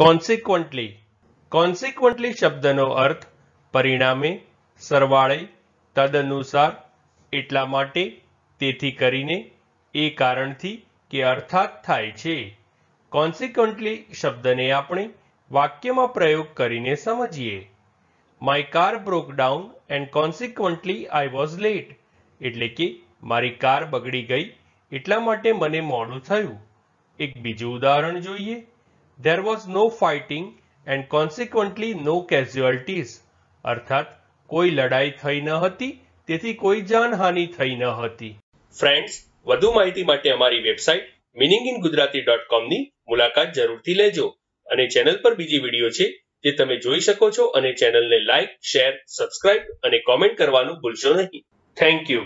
કોન્સિક્વન્ટલી કોન્સિક્વન્ટલી શબ્દનો અર્થ પરિણામે સરવાળે તદનુસાર એટલા માટે તેથી કરીને એ કારણથી કે અર્થાત થાય છે કોન્સિક્વન્ટલી શબ્દને આપણે વાક્યમાં પ્રયોગ કરીને સમજીએ my car broke down and consequently I was late એટલે કે મારી કાર બગડી ગઈ એટલા માટે મને મોડું થયું એક બીજું ઉદાહરણ જોઈએ there was no fighting and consequently no casualties અર્થાત કોઈ લડાઈ થઈ ન હતી તેથી કોઈ જાનહાનિ થઈ ન હતી ફ્રેન્ડ્સ વધુ માહિતી માટે અમારી website meaning in Gujarati dot કોમની મુલાકાત જરૂરથી લેજો અને ચેનલ પર બીજી વિડીયો છે જે તમે જોઈ શકો છો અને ચેનલને લાઇક શેર સબસ્ક્રાઇબ અને કોમેન્ટ કરવાનું ભૂલશો નહીં થેન્ક યુ